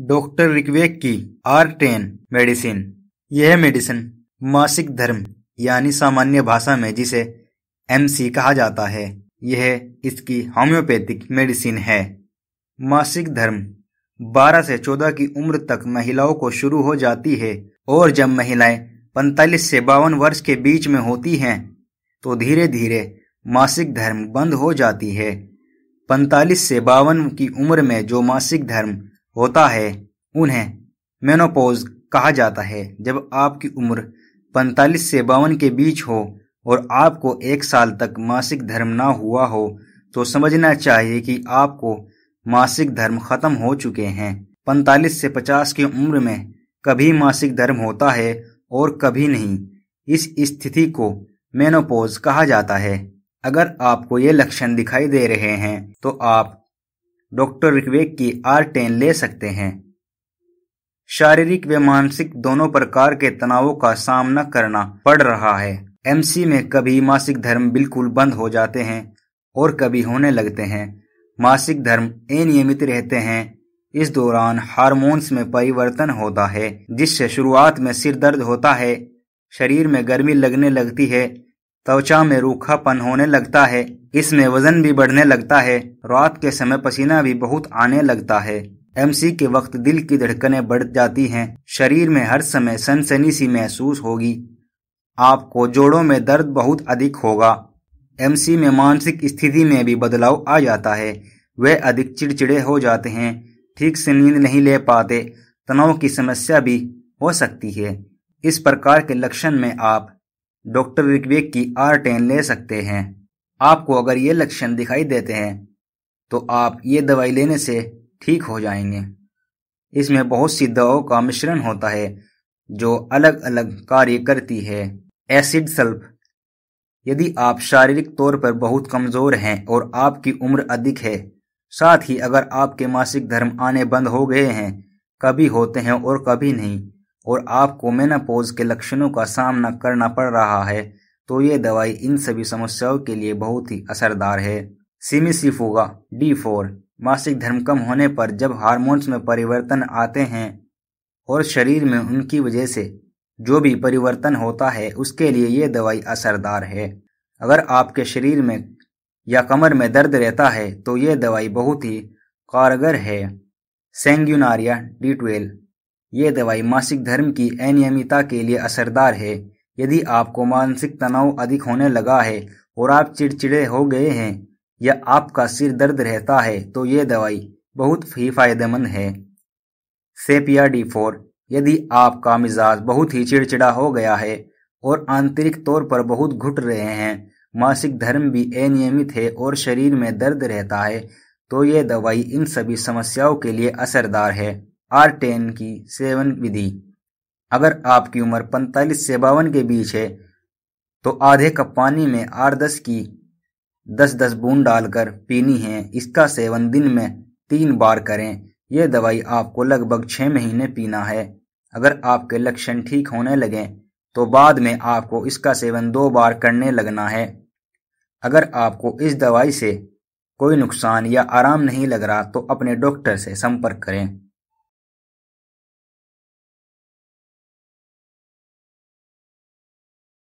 doctor Rigved की R ten medicine यह medicine मासिक धर्म यानी सामान्य भाषा में जिसे एमसी कहा जाता है यह इसकी होम्योपैथिक मेडिसिन है मासिक धर्म 12 से 14 की उम्र तक महिलाओं को शुरू हो जाती है और जब महिलाएं पैंतालीस से बावन वर्ष के बीच में होती हैं तो धीरे धीरे मासिक धर्म बंद हो जाती है पैंतालीस से बावन की उम्र में जो मासिक धर्म होता है उन्हें मेनोपोज कहा जाता है जब आपकी उम्र 45 से बावन के बीच हो और आपको एक साल तक मासिक धर्म ना हुआ हो तो समझना चाहिए कि आपको मासिक धर्म खत्म हो चुके हैं 45 से 50 की उम्र में कभी मासिक धर्म होता है और कभी नहीं इस स्थिति को मेनोपोज कहा जाता है अगर आपको ये लक्षण दिखाई दे रहे हैं तो आप डॉक्टर ऋग्वेद की आर टेन ले सकते हैं शारीरिक व मानसिक दोनों प्रकार के तनावों का सामना करना पड़ रहा है एमसी में कभी मासिक धर्म बिल्कुल बंद हो जाते हैं और कभी होने लगते हैं मासिक धर्म अनियमित रहते हैं इस दौरान हार्मोन्स में परिवर्तन होता है जिससे शुरुआत में सिर दर्द होता है शरीर में गर्मी लगने लगती है त्वचा में रूखापन होने लगता है इसमें वजन भी बढ़ने लगता है रात के समय पसीना भी बहुत आने लगता है एमसी के वक्त दिल की धड़कनें बढ़ जाती हैं शरीर में हर समय सनसनी सी महसूस होगी आपको जोड़ों में दर्द बहुत अधिक होगा एमसी में मानसिक स्थिति में भी बदलाव आ जाता है वे अधिक चिड़चिड़े हो जाते हैं ठीक से नींद नहीं ले पाते तनाव की समस्या भी हो सकती है इस प्रकार के लक्षण में आप डॉक्टर ऋग्वेद की आर टेन ले सकते हैं आपको अगर ये लक्षण दिखाई देते हैं तो आप ये दवाई लेने से ठीक हो जाएंगे इसमें बहुत सी दवाओं का मिश्रण होता है जो अलग अलग कार्य करती है एसिड सल्फ यदि आप शारीरिक तौर पर बहुत कमज़ोर हैं और आपकी उम्र अधिक है साथ ही अगर आपके मासिक धर्म आने बंद हो गए हैं कभी होते हैं और कभी नहीं और आपको मेनापोज के लक्षणों का सामना करना पड़ रहा है तो ये दवाई इन सभी समस्याओं के लिए बहुत ही असरदार है सिमिसिफोगा डी फोर मासिक धर्म कम होने पर जब हार्मोन्स में परिवर्तन आते हैं और शरीर में उनकी वजह से जो भी परिवर्तन होता है उसके लिए ये दवाई असरदार है अगर आपके शरीर में या कमर में दर्द रहता है तो ये दवाई बहुत ही कारगर है सेंग्यूनारिया डी ट्वेल्व ये दवाई मासिक धर्म की अनियमितता के लिए असरदार है यदि आपको मानसिक तनाव अधिक होने लगा है और आप चिड़चिड़े हो गए हैं या आपका सिर दर्द रहता है तो ये दवाई बहुत ही फायदेमंद है सेपिया डी फोर यदि आपका मिजाज बहुत ही चिड़चिड़ा हो गया है और आंतरिक तौर पर बहुत घुट रहे हैं मासिक धर्म भी अनियमित है और शरीर में दर्द रहता है तो ये दवाई इन सभी समस्याओं के लिए असरदार है आर टेन की सेवन विधि अगर आपकी उम्र पैंतालीस से बावन के बीच है तो आधे कप पानी में आर दस की दस दस बूंद डालकर पीनी है इसका सेवन दिन में तीन बार करें यह दवाई आपको लगभग छः महीने पीना है अगर आपके लक्षण ठीक होने लगें तो बाद में आपको इसका सेवन दो बार करने लगना है अगर आपको इस दवाई से कोई नुकसान या आराम नहीं लग रहा तो अपने डॉक्टर से संपर्क करें